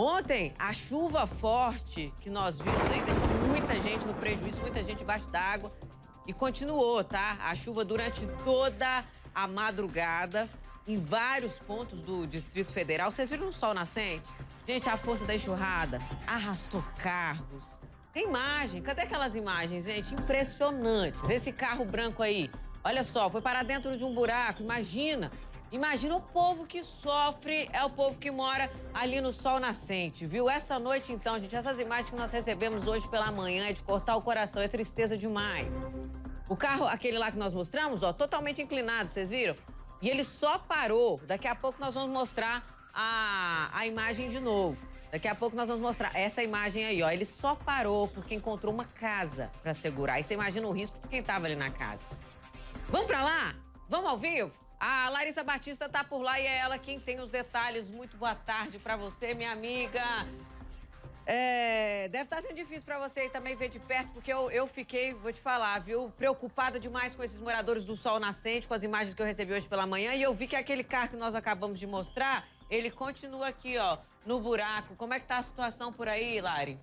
Ontem, a chuva forte que nós vimos aí deixou muita gente no prejuízo, muita gente debaixo d'água. E continuou, tá? A chuva durante toda a madrugada em vários pontos do Distrito Federal. Vocês viram o sol nascente? Gente, a força da enxurrada arrastou carros. Tem imagem. Cadê aquelas imagens, gente? Impressionantes. Esse carro branco aí. Olha só, foi parar dentro de um buraco. Imagina. Imagina o povo que sofre, é o povo que mora ali no sol nascente, viu? Essa noite, então, gente, essas imagens que nós recebemos hoje pela manhã é de cortar o coração, é tristeza demais. O carro, aquele lá que nós mostramos, ó, totalmente inclinado, vocês viram? E ele só parou. Daqui a pouco nós vamos mostrar a, a imagem de novo. Daqui a pouco nós vamos mostrar essa imagem aí, ó. Ele só parou porque encontrou uma casa para segurar. E você imagina o risco de quem tava ali na casa. Vamos para lá? Vamos ao vivo? A Larissa Batista está por lá e é ela quem tem os detalhes. Muito boa tarde para você, minha amiga. É, deve estar tá sendo difícil para você aí também ver de perto, porque eu, eu fiquei, vou te falar, viu, preocupada demais com esses moradores do Sol Nascente, com as imagens que eu recebi hoje pela manhã. E eu vi que aquele carro que nós acabamos de mostrar, ele continua aqui, ó, no buraco. Como é que tá a situação por aí, Lari?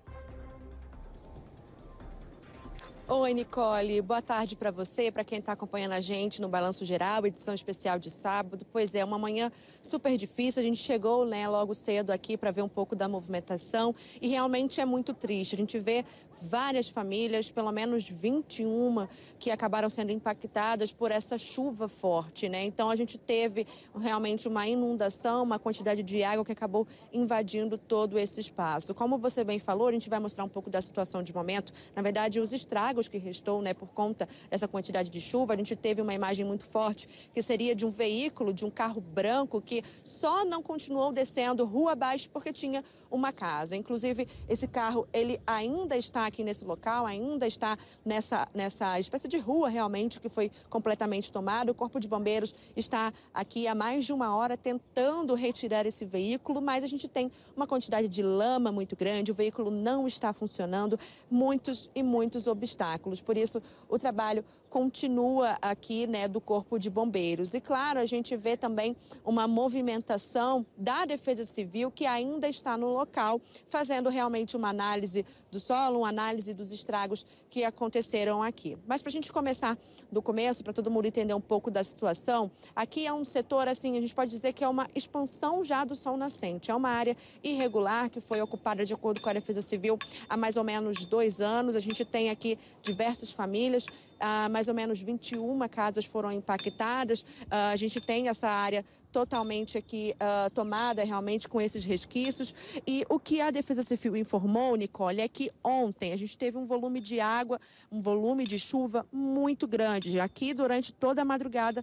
Oi, Nicole. Boa tarde para você, para quem está acompanhando a gente no Balanço Geral, edição especial de sábado. Pois é, uma manhã super difícil. A gente chegou né, logo cedo aqui para ver um pouco da movimentação e realmente é muito triste. A gente vê várias famílias, pelo menos 21, que acabaram sendo impactadas por essa chuva forte, né? Então a gente teve realmente uma inundação, uma quantidade de água que acabou invadindo todo esse espaço. Como você bem falou, a gente vai mostrar um pouco da situação de momento. Na verdade, os estragos que restou, né, por conta dessa quantidade de chuva, a gente teve uma imagem muito forte que seria de um veículo, de um carro branco que só não continuou descendo rua abaixo porque tinha uma casa. Inclusive, esse carro, ele ainda está aqui nesse local, ainda está nessa, nessa espécie de rua realmente que foi completamente tomada. O Corpo de Bombeiros está aqui há mais de uma hora tentando retirar esse veículo, mas a gente tem uma quantidade de lama muito grande, o veículo não está funcionando, muitos e muitos obstáculos. Por isso, o trabalho continua aqui, né, do Corpo de Bombeiros. E claro, a gente vê também uma movimentação da Defesa Civil que ainda está no local local, fazendo realmente uma análise do solo, uma análise dos estragos que aconteceram aqui. Mas para a gente começar do começo, para todo mundo entender um pouco da situação, aqui é um setor, assim, a gente pode dizer que é uma expansão já do sol nascente. É uma área irregular que foi ocupada, de acordo com a Defesa Civil, há mais ou menos dois anos. A gente tem aqui diversas famílias ah, mais ou menos 21 casas foram impactadas. Ah, a gente tem essa área totalmente aqui uh, tomada realmente com esses resquícios. E o que a Defesa Civil informou, Nicole, é que ontem a gente teve um volume de água, um volume de chuva muito grande. Aqui, durante toda a madrugada,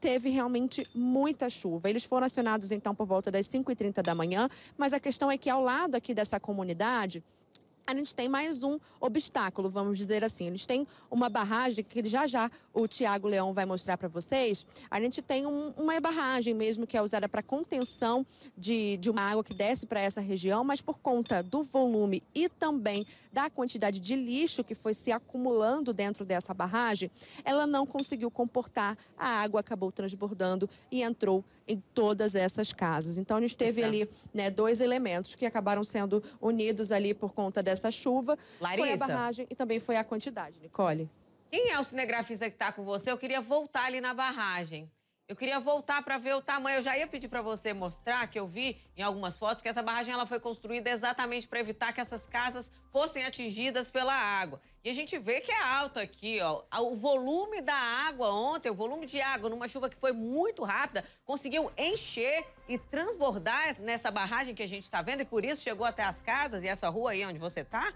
teve realmente muita chuva. Eles foram acionados então por volta das 5h30 da manhã, mas a questão é que ao lado aqui dessa comunidade a gente tem mais um obstáculo, vamos dizer assim. Eles têm uma barragem que já já o Tiago Leão vai mostrar para vocês. A gente tem um, uma barragem mesmo que é usada para contenção de, de uma água que desce para essa região, mas por conta do volume e também da quantidade de lixo que foi se acumulando dentro dessa barragem, ela não conseguiu comportar, a água acabou transbordando e entrou em todas essas casas. Então, a gente teve Exato. ali né, dois elementos que acabaram sendo unidos ali por conta dessa essa chuva Larissa. foi a barragem e também foi a quantidade, Nicole. Quem é o cinegrafista que está com você? Eu queria voltar ali na barragem. Eu queria voltar para ver o tamanho. Eu já ia pedir para você mostrar que eu vi em algumas fotos que essa barragem ela foi construída exatamente para evitar que essas casas fossem atingidas pela água. E a gente vê que é alto aqui, ó. O volume da água ontem, o volume de água numa chuva que foi muito rápida, conseguiu encher e transbordar nessa barragem que a gente está vendo e por isso chegou até as casas e essa rua aí onde você está.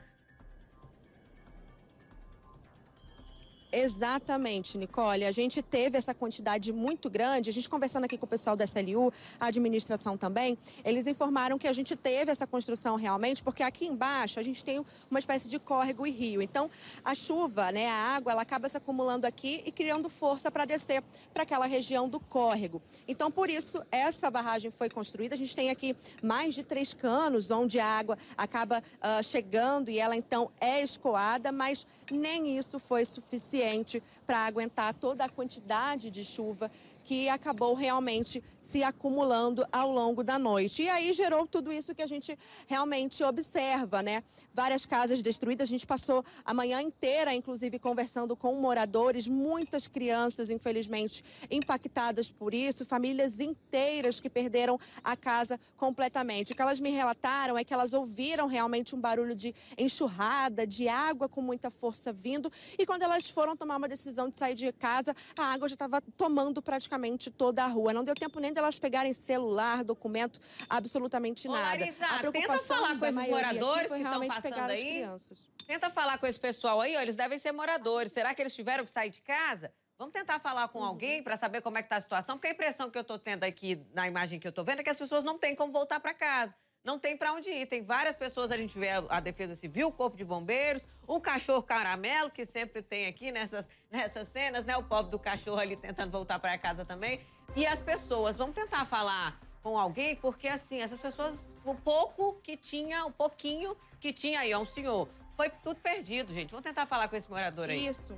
Exatamente, Nicole. A gente teve essa quantidade muito grande. A gente conversando aqui com o pessoal da SLU, a administração também, eles informaram que a gente teve essa construção realmente, porque aqui embaixo a gente tem uma espécie de córrego e rio. Então, a chuva, né, a água, ela acaba se acumulando aqui e criando força para descer para aquela região do córrego. Então, por isso, essa barragem foi construída. A gente tem aqui mais de três canos onde a água acaba uh, chegando e ela então é escoada, mas nem isso foi suficiente para aguentar toda a quantidade de chuva que acabou realmente se acumulando ao longo da noite. E aí gerou tudo isso que a gente realmente observa, né? Várias casas destruídas. A gente passou a manhã inteira, inclusive, conversando com moradores, muitas crianças, infelizmente, impactadas por isso, famílias inteiras que perderam a casa completamente. O que elas me relataram é que elas ouviram realmente um barulho de enxurrada, de água com muita força vindo, e quando elas foram tomar uma decisão de sair de casa, a água já estava tomando praticamente praticamente toda a rua. Não deu tempo nem delas pegarem celular, documento, absolutamente nada. Ô, Larissa, a preocupação tenta falar com esses moradores foi que realmente pegar aí. as crianças. Tenta falar com esse pessoal aí, ó, eles devem ser moradores. Será que eles tiveram que sair de casa? Vamos tentar falar com uhum. alguém para saber como é que está a situação, porque a impressão que eu estou tendo aqui na imagem que eu estou vendo é que as pessoas não têm como voltar para casa não tem para onde ir. Tem várias pessoas, a gente vê a, Defesa Civil, o Corpo de Bombeiros, o cachorro caramelo, que sempre tem aqui nessas, nessas cenas, né? O pobre do cachorro ali tentando voltar para casa também. E as pessoas, vamos tentar falar com alguém, porque assim, essas pessoas, o pouco que tinha, o pouquinho que tinha aí, ó, um senhor, foi tudo perdido, gente. Vamos tentar falar com esse morador aí. Isso.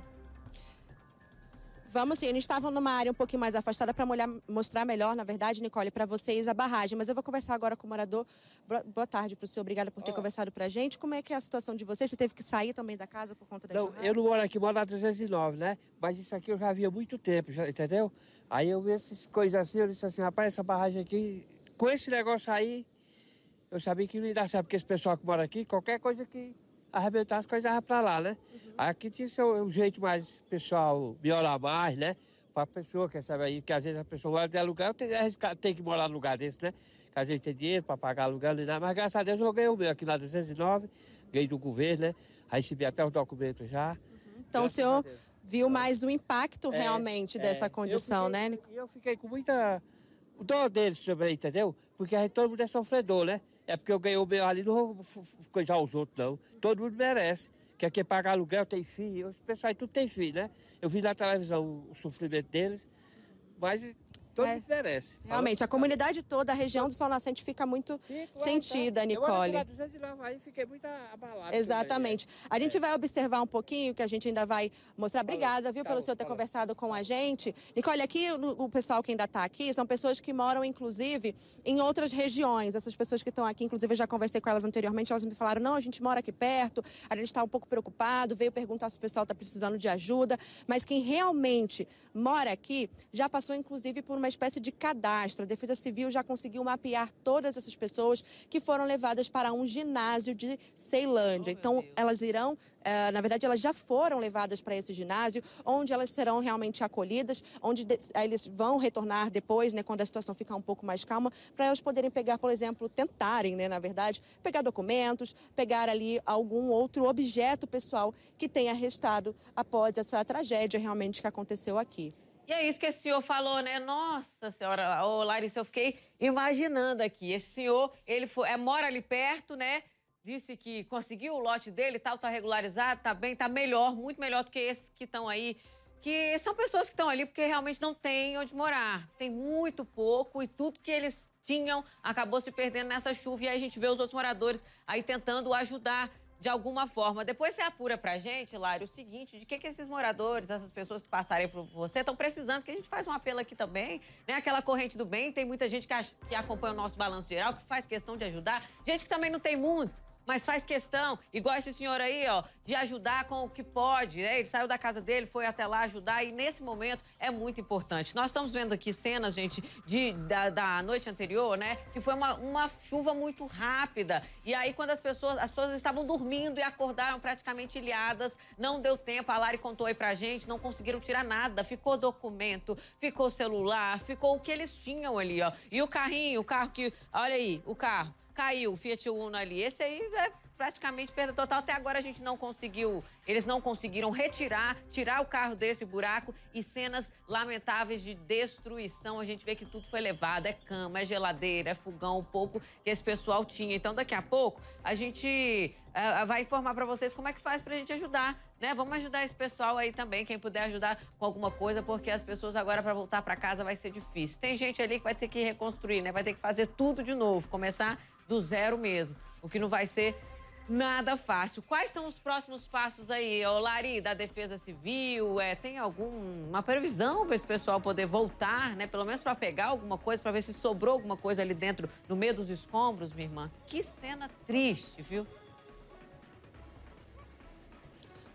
Vamos sim, gente estava numa área um pouquinho mais afastada para mostrar melhor, na verdade, Nicole, para vocês a barragem. Mas eu vou conversar agora com o morador. Boa tarde para o senhor, obrigada por ter conversado para a gente. Como é que é a situação de vocês? Você teve que sair também da casa por conta da Não, eu não moro aqui, moro na 309, né? Mas isso aqui eu já vi há muito tempo, já, entendeu? Aí eu vi essas coisas assim, eu disse assim, rapaz, essa barragem aqui, com esse negócio aí, eu sabia que não ia dar certo, porque esse pessoal que mora aqui, qualquer coisa que arrebentar as coisas dava pra lá, né? Uhum. Aqui tinha seu, um jeito mais pessoal melhorar mais, né? a pessoa, quer saber aí, que às vezes a pessoa vai de aluguel, tem, tem que morar num lugar desse, né? Que às vezes tem dinheiro para pagar aluguel e nada, mas graças a Deus eu ganhei o meu aqui na 209, ganhei do governo, né? Aí Recebi até os documentos já. Uhum. Então o senhor viu ah. mais o impacto é, realmente é, dessa condição, fiquei, né? E eu fiquei com muita dor deles também, entendeu? Porque a gente, todo mundo é sofredor, né? É porque eu ganhei o meu ali, não vou coisar os outros, não. Todo mundo merece. Quer que é paga aluguel, tem filho. Os pessoal aí tudo tem filho, né? Eu vi na televisão o sofrimento deles, mas Todo é. mundo merece. Realmente, a comunidade toda, a região do Sol Nascente fica muito Fico, é, tá? sentida, então, Nicole. Eu olhei de lá, vai, fiquei muito abalada. Né? Exatamente. A gente é. vai observar um pouquinho, que a gente ainda vai mostrar. Obrigada, viu, tá pelo senhor ter conversado com a gente. Nicole, aqui o pessoal que ainda está aqui são pessoas que moram, inclusive, em outras regiões. Essas pessoas que estão aqui, inclusive, eu já conversei com elas anteriormente, elas me falaram, não, a gente mora aqui perto, a gente está um pouco preocupado, veio perguntar se o pessoal está precisando de ajuda, mas quem realmente mora aqui já passou, inclusive, por uma uma espécie de cadastro. A Defesa Civil já conseguiu mapear todas essas pessoas que foram levadas para um ginásio de Ceilândia. Oh, então, elas irão, eh, na verdade, elas já foram levadas para esse ginásio, onde elas serão realmente acolhidas, onde eh, eles vão retornar depois, né, quando a situação ficar um pouco mais calma, para elas poderem pegar, por exemplo, tentarem, né, na verdade, pegar documentos, pegar ali algum outro objeto pessoal que tenha restado após essa tragédia realmente que aconteceu aqui. E é isso que esse senhor falou, né? Nossa senhora, ô Larissa, eu fiquei imaginando aqui. Esse senhor, ele foi, é, mora ali perto, né? Disse que conseguiu o lote dele tal, tá regularizado, tá bem, tá melhor, muito melhor do que esses que estão aí. Que são pessoas que estão ali porque realmente não tem onde morar. Tem muito pouco e tudo que eles tinham acabou se perdendo nessa chuva. E aí a gente vê os outros moradores aí tentando ajudar de alguma forma. Depois você apura pra gente, Lário, o seguinte, de que, que esses moradores, essas pessoas que passarem por você estão precisando, que a gente faz um apelo aqui também, né? Aquela corrente do bem, tem muita gente que, que acompanha o nosso balanço geral, que faz questão de ajudar, gente que também não tem muito mas faz questão, igual esse senhor aí, ó, de ajudar com o que pode, né? Ele saiu da casa dele, foi até lá ajudar e nesse momento é muito importante. Nós estamos vendo aqui cenas, gente, de, da, da noite anterior, né? Que foi uma, uma chuva muito rápida. E aí, quando as pessoas, as pessoas estavam dormindo e acordaram praticamente ilhadas, não deu tempo. A Lari contou aí pra gente, não conseguiram tirar nada. Ficou documento, ficou celular, ficou o que eles tinham ali, ó. E o carrinho, o carro que. Olha aí, o carro caiu o Fiat Uno ali. Esse aí é praticamente perda total. Até agora a gente não conseguiu, eles não conseguiram retirar, tirar o carro desse buraco e cenas lamentáveis de destruição. A gente vê que tudo foi levado, é cama, é geladeira, é fogão, um pouco que esse pessoal tinha. Então daqui a pouco a gente uh, vai informar para vocês como é que faz para a gente ajudar, né? Vamos ajudar esse pessoal aí também, quem puder ajudar com alguma coisa, porque as pessoas agora para voltar para casa vai ser difícil. Tem gente ali que vai ter que reconstruir, né? Vai ter que fazer tudo de novo, começar do zero mesmo, o que não vai ser nada fácil. Quais são os próximos passos aí, ô Lari, da Defesa Civil? É, tem alguma previsão para esse pessoal poder voltar, né? Pelo menos para pegar alguma coisa, para ver se sobrou alguma coisa ali dentro, no meio dos escombros, minha irmã? Que cena triste, viu?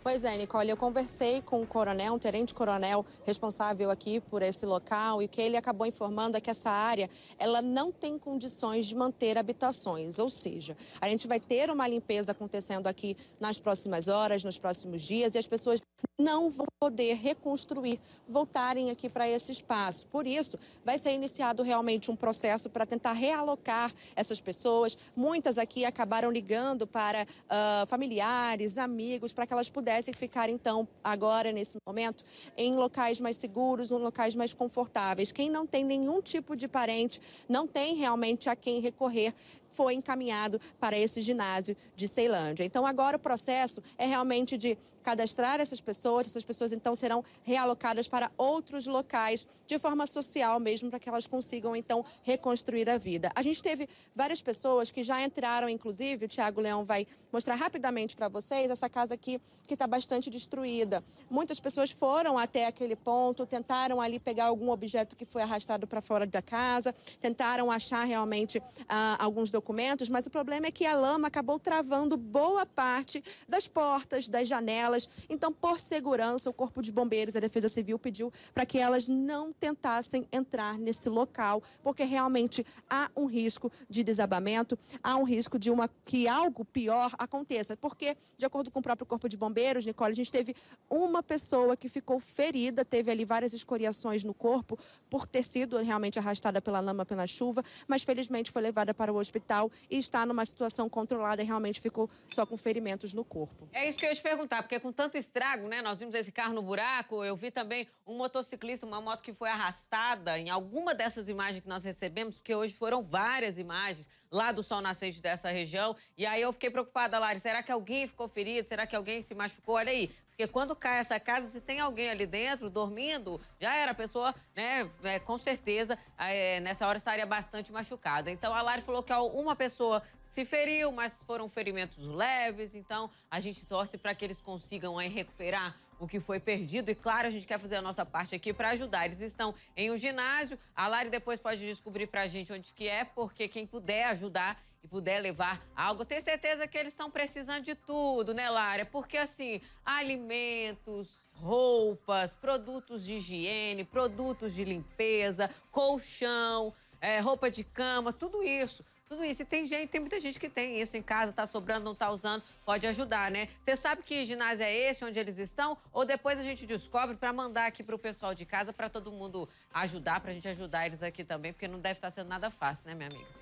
Pois é, Nicole, eu conversei com o um coronel, um tenente-coronel responsável aqui por esse local e o que ele acabou informando é que essa área ela não tem condições de manter habitações, ou seja, a gente vai ter uma limpeza acontecendo aqui nas próximas horas, nos próximos dias e as pessoas não vão poder reconstruir, voltarem aqui para esse espaço. Por isso, vai ser iniciado realmente um processo para tentar realocar essas pessoas. Muitas aqui acabaram ligando para uh, familiares, amigos, para que elas pudessem ficar, então, agora, nesse momento, em locais mais seguros, em locais mais confortáveis. Quem não tem nenhum tipo de parente, não tem realmente a quem recorrer, foi encaminhado para esse ginásio de Ceilândia. Então, agora o processo é realmente de cadastrar essas pessoas, essas pessoas então serão realocadas para outros locais, de forma social mesmo, para que elas consigam então reconstruir a vida. A gente teve várias pessoas que já entraram, inclusive, o Tiago Leão vai mostrar rapidamente para vocês essa casa aqui que está bastante destruída. Muitas pessoas foram até aquele ponto, tentaram ali pegar algum objeto que foi arrastado para fora da casa, tentaram achar realmente ah, alguns documentos documentos, mas o problema é que a lama acabou travando boa parte das portas, das janelas. Então, por segurança, o Corpo de Bombeiros e a Defesa Civil pediu para que elas não tentassem entrar nesse local, porque realmente há um risco de desabamento, há um risco de uma que algo pior aconteça, porque de acordo com o próprio Corpo de Bombeiros, Nicole, a gente teve uma pessoa que ficou ferida, teve ali várias escoriações no corpo por ter sido realmente arrastada pela lama, pela chuva, mas felizmente foi levada para o hospital hospital e está numa situação controlada e realmente ficou só com ferimentos no corpo. É isso que eu ia te perguntar, porque com tanto estrago, né? Nós vimos esse carro no buraco, eu vi também um motociclista, uma moto que foi arrastada em alguma dessas imagens que nós recebemos, porque hoje foram várias imagens lá do Sol Nascente dessa região. E aí eu fiquei preocupada, Lari, será que alguém ficou ferido? Será que alguém se machucou? Olha aí, porque quando cai essa casa, se tem alguém ali dentro dormindo, já era. A pessoa, né, é, com certeza, é, nessa hora estaria bastante machucada. Então, a Lari falou que uma pessoa se feriu, mas foram ferimentos leves. Então, a gente torce para que eles consigam aí, recuperar o que foi perdido. E claro, a gente quer fazer a nossa parte aqui para ajudar. Eles estão em um ginásio. A Lari depois pode descobrir para a gente onde que é, porque quem puder ajudar e puder levar algo, tenho certeza que eles estão precisando de tudo, né, Lara? Porque assim, alimentos, roupas, produtos de higiene, produtos de limpeza, colchão, é, roupa de cama, tudo isso. Tudo isso. E tem gente, tem muita gente que tem isso em casa, tá sobrando, não tá usando, pode ajudar, né? Você sabe que ginásio é esse onde eles estão? Ou depois a gente descobre para mandar aqui pro pessoal de casa para todo mundo ajudar, pra gente ajudar eles aqui também, porque não deve estar tá sendo nada fácil, né, minha amiga?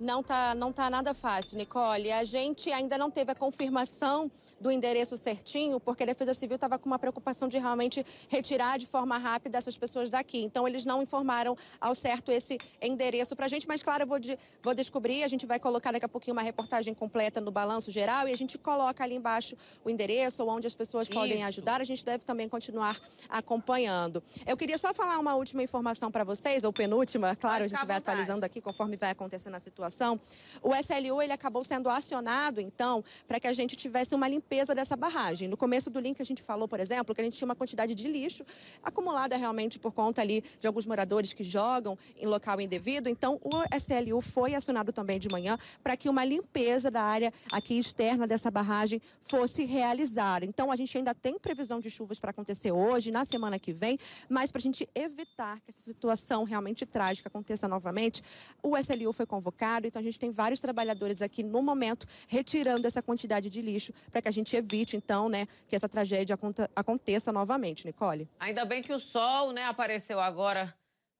Não tá, não tá nada fácil, Nicole. A gente ainda não teve a confirmação do endereço certinho, porque a Defesa Civil estava com uma preocupação de realmente retirar de forma rápida essas pessoas daqui. Então, eles não informaram ao certo esse endereço para a gente, mas, claro, eu vou, de, vou descobrir. A gente vai colocar daqui a pouquinho uma reportagem completa no Balanço Geral e a gente coloca ali embaixo o endereço ou onde as pessoas podem ajudar. A gente deve também continuar acompanhando. Eu queria só falar uma última informação para vocês, ou penúltima, claro, a gente vai vontade. atualizando aqui conforme vai acontecendo a situação situação, o SLU ele acabou sendo acionado, então, para que a gente tivesse uma limpeza dessa barragem. No começo do link a gente falou, por exemplo, que a gente tinha uma quantidade de lixo acumulada realmente por conta ali de alguns moradores que jogam em local indevido. Então, o SLU foi acionado também de manhã para que uma limpeza da área aqui externa dessa barragem fosse realizada. Então, a gente ainda tem previsão de chuvas para acontecer hoje, na semana que vem, mas para a gente evitar que essa situação realmente trágica aconteça novamente, o SLU foi convocado Bolsonaro. Então, a gente tem vários trabalhadores aqui no momento retirando essa quantidade de lixo para que a gente evite, então, né, que essa tragédia aconteça novamente, Nicole. Ainda bem que o sol, né, apareceu agora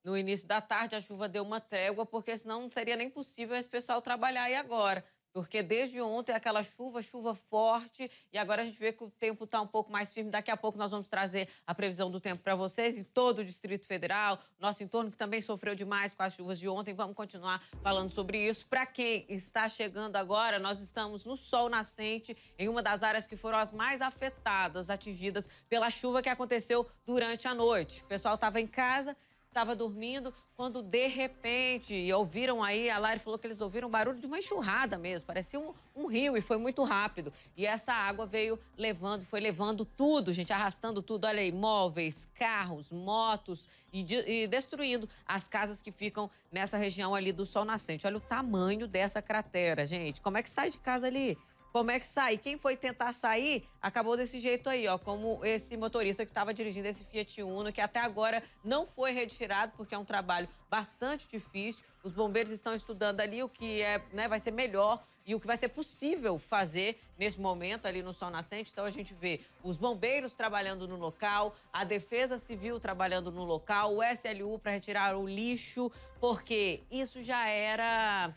no início da tarde, a chuva deu uma trégua, porque senão não seria nem possível esse pessoal trabalhar aí agora. Porque desde ontem é aquela chuva, chuva forte, e agora a gente vê que o tempo está um pouco mais firme. Daqui a pouco nós vamos trazer a previsão do tempo para vocês em todo o Distrito Federal, nosso entorno que também sofreu demais com as chuvas de ontem. Vamos continuar falando sobre isso. Para quem está chegando agora, nós estamos no sol nascente, em uma das áreas que foram as mais afetadas, atingidas pela chuva que aconteceu durante a noite. O pessoal estava em casa, estava dormindo, quando de repente, e ouviram aí, a Lari falou que eles ouviram barulho de uma enxurrada mesmo, parecia um, um, rio e foi muito rápido. E essa água veio levando, foi levando tudo, gente, arrastando tudo, olha aí, móveis, carros, motos e, de, e destruindo as casas que ficam nessa região ali do Sol Nascente. Olha o tamanho dessa cratera, gente, como é que sai de casa ali? como é que sai. Quem foi tentar sair acabou desse jeito aí, ó, como esse motorista que estava dirigindo esse Fiat Uno, que até agora não foi retirado, porque é um trabalho bastante difícil. Os bombeiros estão estudando ali o que é, né, vai ser melhor e o que vai ser possível fazer nesse momento ali no Sol Nascente. Então a gente vê os bombeiros trabalhando no local, a Defesa Civil trabalhando no local, o SLU para retirar o lixo, porque isso já era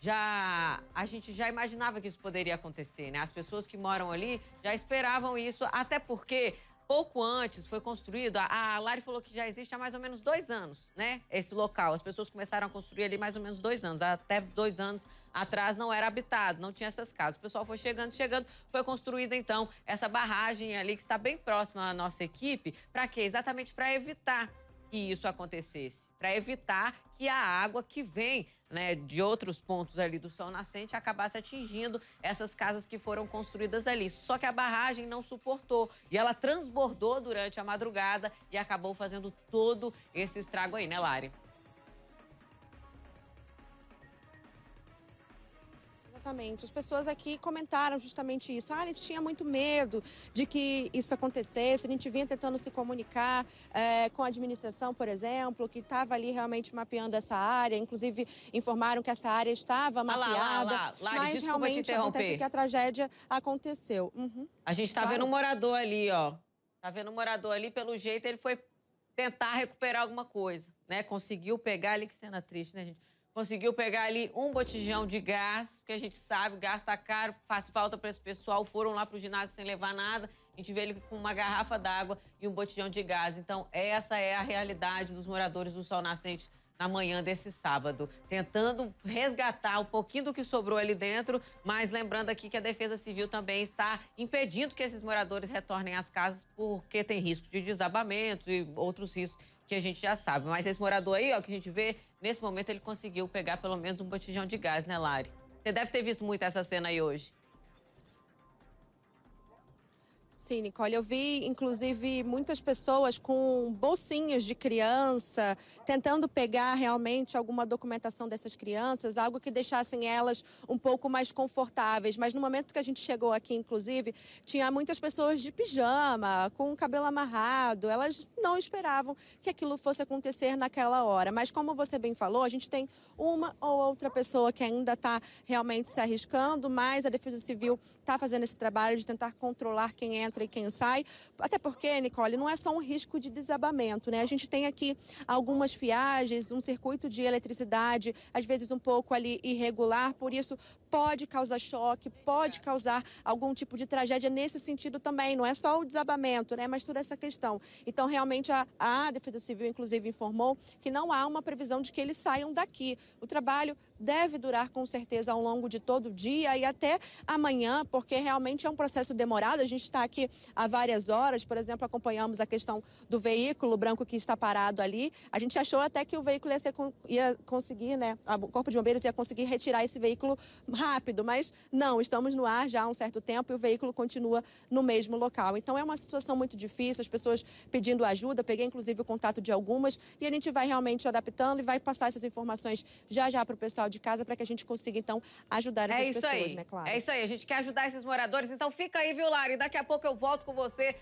já a gente já imaginava que isso poderia acontecer, né? As pessoas que moram ali já esperavam isso, até porque pouco antes foi construído. A, a Lari falou que já existe há mais ou menos dois anos, né? Esse local. As pessoas começaram a construir ali mais ou menos dois anos. Até dois anos atrás não era habitado, não tinha essas casas. O pessoal foi chegando, chegando. Foi construída então essa barragem ali que está bem próxima à nossa equipe. Para quê? Exatamente para evitar que isso acontecesse, para evitar que a água que vem né, de outros pontos ali do Sol Nascente acabasse atingindo essas casas que foram construídas ali. Só que a barragem não suportou e ela transbordou durante a madrugada e acabou fazendo todo esse estrago aí, né, Lari? Exatamente. As pessoas aqui comentaram justamente isso. Ah, a gente tinha muito medo de que isso acontecesse. A gente vinha tentando se comunicar é, com a administração, por exemplo, que estava ali realmente mapeando essa área. Inclusive, informaram que essa área estava mapeada. Ah, lá, lá, lá, Lari, mas realmente acontece que a tragédia aconteceu. Uhum. A gente está vendo um morador ali, ó. está vendo um morador ali, pelo jeito, ele foi tentar recuperar alguma coisa, né? Conseguiu pegar ali, que cena triste, né, gente? conseguiu pegar ali um botijão de gás, porque a gente sabe, gás tá caro, faz falta para esse pessoal, foram lá pro ginásio sem levar nada. A gente vê ele com uma garrafa d'água e um botijão de gás. Então, essa é a realidade dos moradores do Sol Nascente na manhã desse sábado, tentando resgatar um pouquinho do que sobrou ali dentro, mas lembrando aqui que a Defesa Civil também está impedindo que esses moradores retornem às casas porque tem risco de desabamento e outros riscos que a gente já sabe. Mas esse morador aí, ó, que a gente vê, nesse momento ele conseguiu pegar pelo menos um botijão de gás, né, Lari? Você deve ter visto muito essa cena aí hoje. Sim, Nicole, eu vi inclusive muitas pessoas com bolsinhas de criança, tentando pegar realmente alguma documentação dessas crianças, algo que deixassem elas um pouco mais confortáveis. Mas no momento que a gente chegou aqui, inclusive, tinha muitas pessoas de pijama, com o cabelo amarrado. Elas não esperavam que aquilo fosse acontecer naquela hora. Mas como você bem falou, a gente tem uma ou outra pessoa que ainda está realmente se arriscando, mas a Defesa Civil está fazendo esse trabalho de tentar controlar quem entra é entra e quem sai. Até porque, Nicole, não é só um risco de desabamento, né? A gente tem aqui algumas fiagens, um circuito de eletricidade, às vezes um pouco ali irregular, por isso pode causar choque, pode é. causar algum tipo de tragédia nesse sentido também. Não é só o desabamento, né? Mas toda essa questão. Então, realmente, a, a Defesa Civil, inclusive, informou que não há uma previsão de que eles saiam daqui. O trabalho deve durar com certeza ao longo de todo o dia e até amanhã, porque realmente é um processo demorado. A gente está aqui há várias horas, por exemplo, acompanhamos a questão do veículo branco que está parado ali. A gente achou até que o veículo ia, ser, ia conseguir, né? O Corpo de Bombeiros ia conseguir retirar esse veículo rápido, mas não, estamos no ar já há um certo tempo e o veículo continua no mesmo local. Então é uma situação muito difícil, as pessoas pedindo ajuda, peguei inclusive o contato de algumas e a gente vai realmente adaptando e vai passar essas informações já já para o pessoal de casa para que a gente consiga então ajudar é essas é pessoas, aí. né, claro. É isso aí, a gente quer ajudar esses moradores, então fica aí, viu, Lari? Daqui a pouco eu volto com você